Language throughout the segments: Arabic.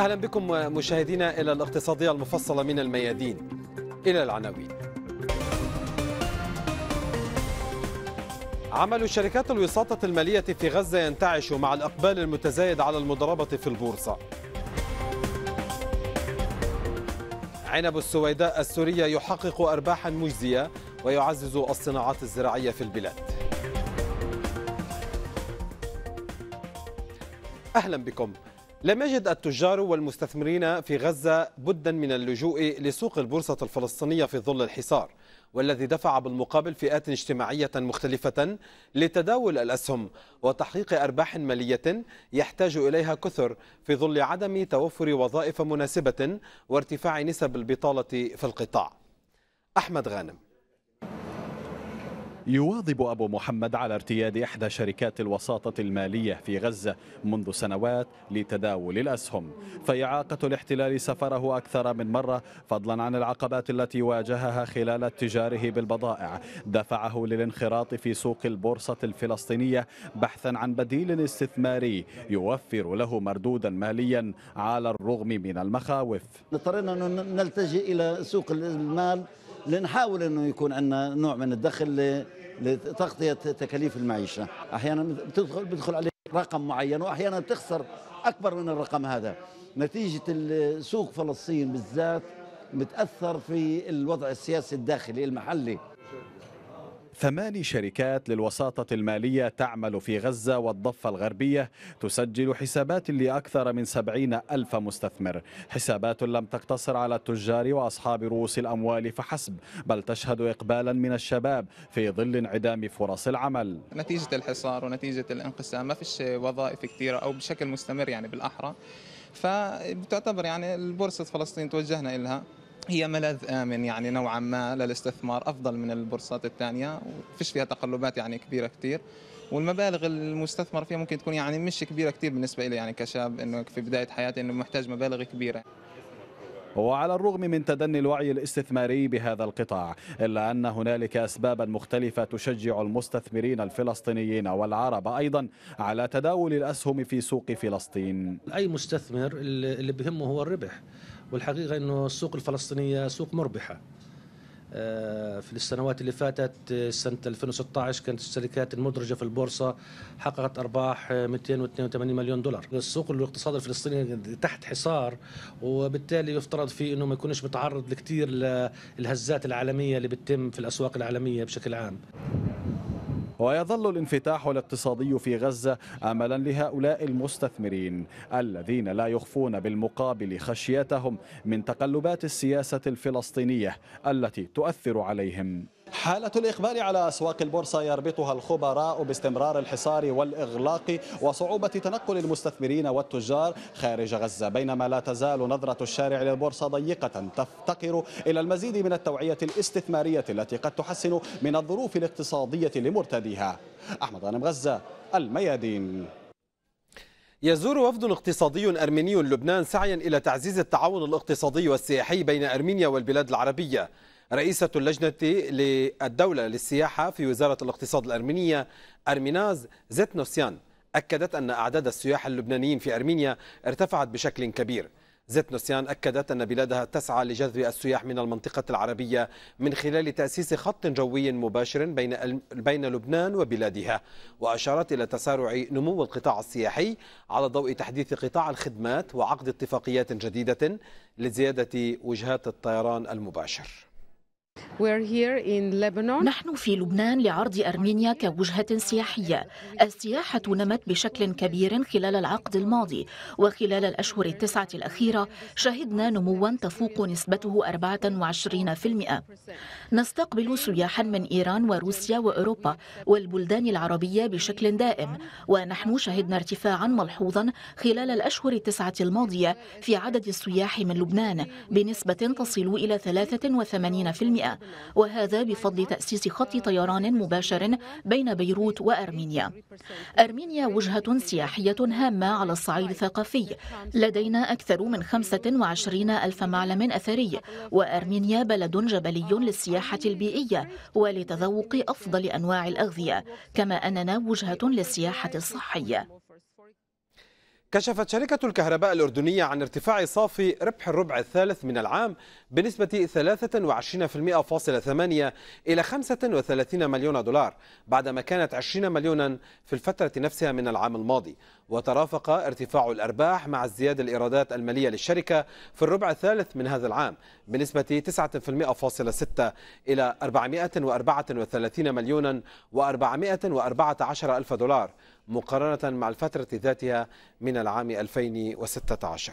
أهلا بكم مشاهدينا إلى الاقتصادية المفصلة من الميادين إلى العناوين عمل شركات الوساطة المالية في غزة ينتعش مع الإقبال المتزايد على المضاربة في البورصة عنب السويداء السورية يحقق أرباحا مجزية ويعزز الصناعات الزراعية في البلاد أهلا بكم لم يجد التجار والمستثمرين في غزة بدا من اللجوء لسوق البورصة الفلسطينية في ظل الحصار والذي دفع بالمقابل فئات اجتماعية مختلفة لتداول الأسهم وتحقيق أرباح مالية يحتاج إليها كثر في ظل عدم توفر وظائف مناسبة وارتفاع نسب البطالة في القطاع أحمد غانم يواظب أبو محمد على ارتياد إحدى شركات الوساطة المالية في غزة منذ سنوات لتداول الأسهم فإعاقة الاحتلال سفره أكثر من مرة فضلا عن العقبات التي واجهها خلال اتجاره بالبضائع دفعه للانخراط في سوق البورصة الفلسطينية بحثا عن بديل استثماري يوفر له مردودا ماليا على الرغم من المخاوف اضطرينا أن نلتجئ إلى سوق المال لنحاول انه يكون عندنا نوع من الدخل لتغطيه تكاليف المعيشه احيانا بتدخل بيدخل عليك رقم معين واحيانا بتخسر اكبر من الرقم هذا نتيجه سوق فلسطين بالذات متاثر في الوضع السياسي الداخلي المحلي ثمان شركات للوساطة المالية تعمل في غزة والضفة الغربية تسجل حسابات لأكثر من سبعين ألف مستثمر حسابات لم تقتصر على التجار وأصحاب رؤوس الأموال فحسب بل تشهد إقبالا من الشباب في ظل انعدام فرص العمل نتيجة الحصار ونتيجة الانقسام ما فيش وظائف كثيرة أو بشكل مستمر يعني بالأحرى فبتعتبر يعني البورصة فلسطين توجهنا إلها هي ملاذ امن آه، يعني نوعا ما للاستثمار افضل من البورصات الثانيه وفيش فيها تقلبات يعني كبيره كثير والمبالغ المستثمر فيها ممكن تكون يعني مش كبيره كثير بالنسبه لي يعني كشاب انه في بدايه حياتي انه محتاج مبالغ كبيره وعلى الرغم من تدني الوعي الاستثماري بهذا القطاع إلا أن هنالك أسبابا مختلفة تشجع المستثمرين الفلسطينيين والعرب أيضا على تداول الأسهم في سوق فلسطين أي مستثمر اللي بهمه هو الربح والحقيقه انه السوق الفلسطينيه سوق مربحه آه، في السنوات اللي فاتت آه، سنة 2016 كانت الشركات المدرجة في البورصة حققت أرباح 282 آه، مليون دولار السوق الاقتصاد الفلسطيني تحت حصار وبالتالي يفترض فيه أنه ما يكونش متعرض لكثير للهزات العالمية اللي بتتم في الأسواق العالمية بشكل عام ويظل الانفتاح الاقتصادي في غزة أملا لهؤلاء المستثمرين الذين لا يخفون بالمقابل خشيتهم من تقلبات السياسة الفلسطينية التي تؤثر عليهم حالة الإقبال على أسواق البورصة يربطها الخبراء باستمرار الحصار والإغلاق وصعوبة تنقل المستثمرين والتجار خارج غزة بينما لا تزال نظرة الشارع للبورصة ضيقة تفتقر إلى المزيد من التوعية الاستثمارية التي قد تحسن من الظروف الاقتصادية لمرتديها أحمد غانم غزة الميادين يزور وفد اقتصادي أرميني لبنان سعيا إلى تعزيز التعاون الاقتصادي والسياحي بين أرمينيا والبلاد العربية رئيسة اللجنة للدولة للسياحة في وزارة الاقتصاد الأرمينية أرميناز زيتنوسيان أكدت أن أعداد السياح اللبنانيين في أرمينيا ارتفعت بشكل كبير زيتنوسيان أكدت أن بلادها تسعى لجذب السياح من المنطقة العربية من خلال تأسيس خط جوي مباشر بين بين لبنان وبلادها، وأشارت إلى تسارع نمو القطاع السياحي على ضوء تحديث قطاع الخدمات وعقد اتفاقيات جديدة لزيادة وجهات الطيران المباشر. نحن في لبنان لعرض أرمينيا كوجهة سياحية السياحة نمت بشكل كبير خلال العقد الماضي وخلال الأشهر التسعة الأخيرة شهدنا نموا تفوق نسبته 24% نستقبل سياحا من إيران وروسيا وأوروبا والبلدان العربية بشكل دائم ونحن شهدنا ارتفاعا ملحوظا خلال الأشهر التسعة الماضية في عدد السياح من لبنان بنسبة تصل إلى 83% وهذا بفضل تأسيس خط طيران مباشر بين بيروت وأرمينيا أرمينيا وجهة سياحية هامة على الصعيد الثقافي لدينا أكثر من 25 ألف معلم أثري وأرمينيا بلد جبلي للسياحة البيئية ولتذوق أفضل أنواع الأغذية كما أننا وجهة للسياحة الصحية كشفت شركة الكهرباء الأردنية عن ارتفاع صافي ربح الربع الثالث من العام بنسبة 23.8 إلى 35 مليون دولار بعدما كانت 20 مليونا في الفترة نفسها من العام الماضي وترافق ارتفاع الأرباح مع ازدياد الإيرادات المالية للشركة في الربع الثالث من هذا العام بنسبة 9.6 إلى 434 مليونا و414 ألف دولار مقارنة مع الفترة ذاتها من العام 2016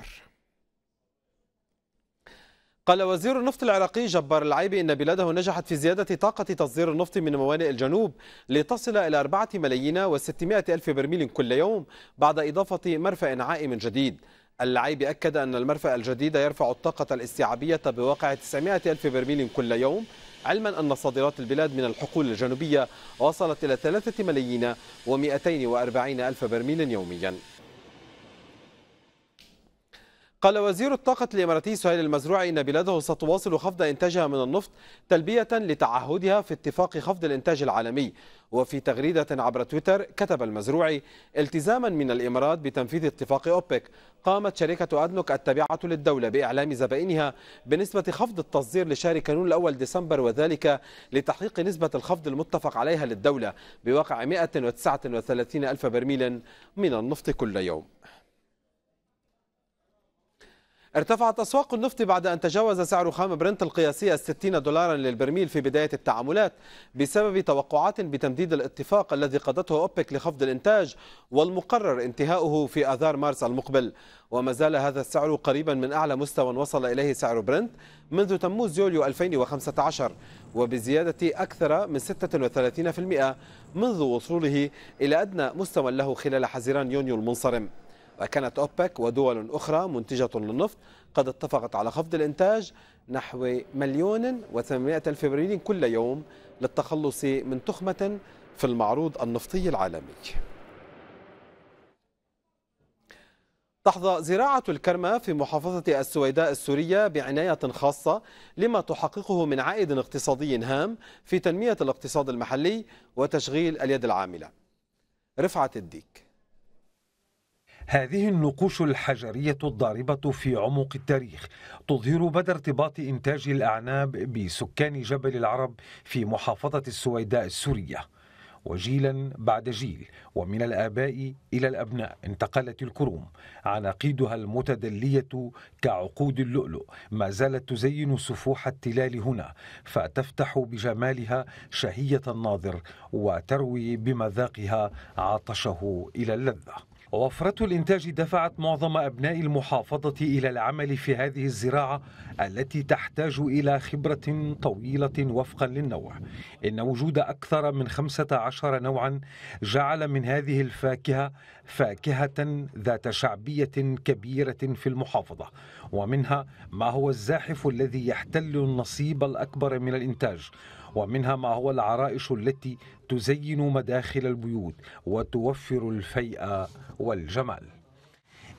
قال وزير النفط العراقي جبار العيبي إن بلاده نجحت في زيادة طاقة تصدير النفط من موانئ الجنوب لتصل إلى 4 ملايين و600 ألف برميل كل يوم بعد إضافة مرفأ عائم جديد العيبي أكد أن المرفأ الجديد يرفع الطاقة الاستيعابية بواقع 900 ألف برميل كل يوم علما أن صادرات البلاد من الحقول الجنوبية وصلت إلى 3 ملايين و240 ألف برميل يوميا قال وزير الطاقة الإماراتي سهيل المزروعي إن بلاده ستواصل خفض إنتاجها من النفط تلبية لتعهدها في اتفاق خفض الإنتاج العالمي وفي تغريدة عبر تويتر كتب المزروعي التزاما من الإمارات بتنفيذ اتفاق أوبك قامت شركة أدنوك التابعة للدولة بإعلام زبائنها بنسبة خفض التصدير لشهر كانون الأول ديسمبر وذلك لتحقيق نسبة الخفض المتفق عليها للدولة بواقع 139 ألف برميل من النفط كل يوم ارتفعت أسواق النفط بعد أن تجاوز سعر خام برنت القياسية 60 دولارا للبرميل في بداية التعاملات بسبب توقعات بتمديد الاتفاق الذي قضته أوبك لخفض الإنتاج والمقرر انتهاؤه في آذار مارس المقبل وما زال هذا السعر قريبا من أعلى مستوى وصل إليه سعر برنت منذ تموز يوليو 2015 وبزيادة أكثر من 36% منذ وصوله إلى أدنى مستوى له خلال حزيران يونيو المنصرم وكانت أوبك ودول أخرى منتجة للنفط قد اتفقت على خفض الإنتاج نحو مليون وثمانمائة ألف بريل كل يوم للتخلص من تخمة في المعروض النفطي العالمي تحظى زراعة الكرمة في محافظة السويداء السورية بعناية خاصة لما تحققه من عائد اقتصادي هام في تنمية الاقتصاد المحلي وتشغيل اليد العاملة رفعة الديك هذه النقوش الحجرية الضاربة في عمق التاريخ تظهر مدى ارتباط إنتاج الأعناب بسكان جبل العرب في محافظة السويداء السورية وجيلا بعد جيل ومن الآباء إلى الأبناء انتقلت الكروم عناقيدها المتدلية كعقود اللؤلؤ ما زالت تزين سفوح التلال هنا فتفتح بجمالها شهية الناظر وتروي بمذاقها عطشه إلى اللذة ووفرة الإنتاج دفعت معظم أبناء المحافظة إلى العمل في هذه الزراعة التي تحتاج إلى خبرة طويلة وفقا للنوع إن وجود أكثر من 15 نوعا جعل من هذه الفاكهة فاكهة ذات شعبية كبيرة في المحافظة ومنها ما هو الزاحف الذي يحتل النصيب الأكبر من الإنتاج ومنها ما هو العرائش التي تزين مداخل البيوت وتوفر الفيئة والجمال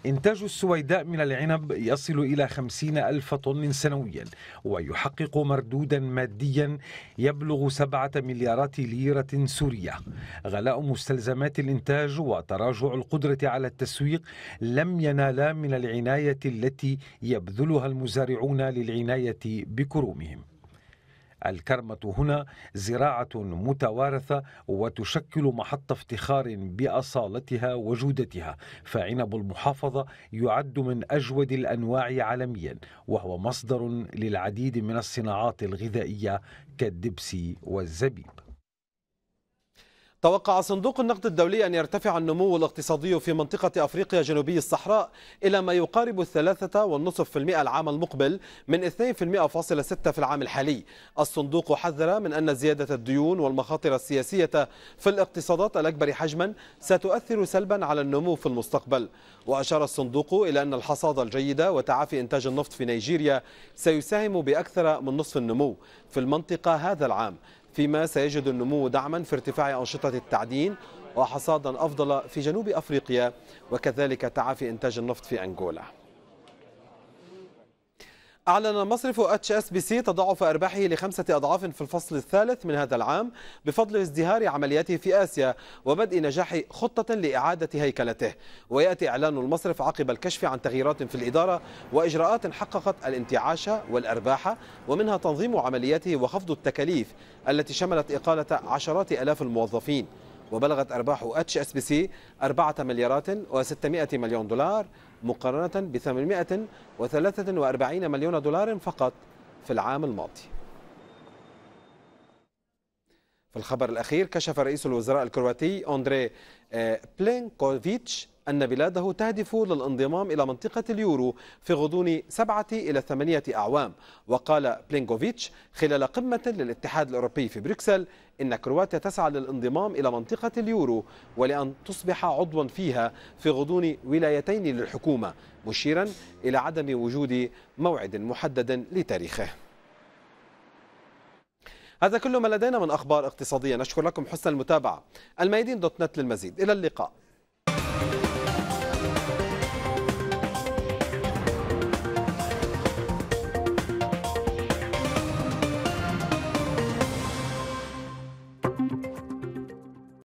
إنتاج السويداء من العنب يصل إلى خمسين ألف طن سنويا ويحقق مردودا ماديا يبلغ سبعة مليارات ليرة سورية غلاء مستلزمات الإنتاج وتراجع القدرة على التسويق لم ينالا من العناية التي يبذلها المزارعون للعناية بكرومهم الكرمة هنا زراعة متوارثة وتشكل محط افتخار بأصالتها وجودتها فعنب المحافظة يعد من أجود الأنواع عالميا وهو مصدر للعديد من الصناعات الغذائية كالدبس والزبيب توقع صندوق النقد الدولي أن يرتفع النمو الاقتصادي في منطقة أفريقيا جنوبي الصحراء إلى ما يقارب الثلاثة والنصف في المئة العام المقبل من 2.6% فاصل ستة في العام الحالي الصندوق حذر من أن زيادة الديون والمخاطر السياسية في الاقتصادات الأكبر حجما ستؤثر سلبا على النمو في المستقبل وأشار الصندوق إلى أن الحصاد الجيدة وتعافي إنتاج النفط في نيجيريا سيساهم بأكثر من نصف النمو في المنطقة هذا العام فيما سيجد النمو دعما في ارتفاع أنشطة التعدين وحصادا أفضل في جنوب أفريقيا وكذلك تعافي إنتاج النفط في أنغولا أعلن مصرف اتش اس بي سي تضاعف أرباحه لخمسة أضعاف في الفصل الثالث من هذا العام بفضل ازدهار عملياته في آسيا وبدء نجاح خطة لإعادة هيكلته ويأتي إعلان المصرف عقب الكشف عن تغييرات في الإدارة وإجراءات حققت الانتعاش والأرباح ومنها تنظيم عملياته وخفض التكاليف التي شملت إقالة عشرات ألاف الموظفين وبلغت أرباح اتش اس بي سي 4 مليارات و600 مليون دولار مقارنة ب 843 مليون دولار فقط في العام الماضي في الخبر الأخير كشف رئيس الوزراء الكرواتي أندري آه، بلينكوفيتش أن بلاده تهدف للانضمام إلى منطقة اليورو في غضون سبعة إلى ثمانية أعوام وقال بلينكوفيتش خلال قمة للاتحاد الأوروبي في بروكسل إن كرواتيا تسعى للانضمام إلى منطقة اليورو ولأن تصبح عضوا فيها في غضون ولايتين للحكومة مشيرا إلى عدم وجود موعد محدد لتاريخه هذا كل ما لدينا من أخبار اقتصادية نشكر لكم حسن المتابعة الميادين دوت نت للمزيد إلى اللقاء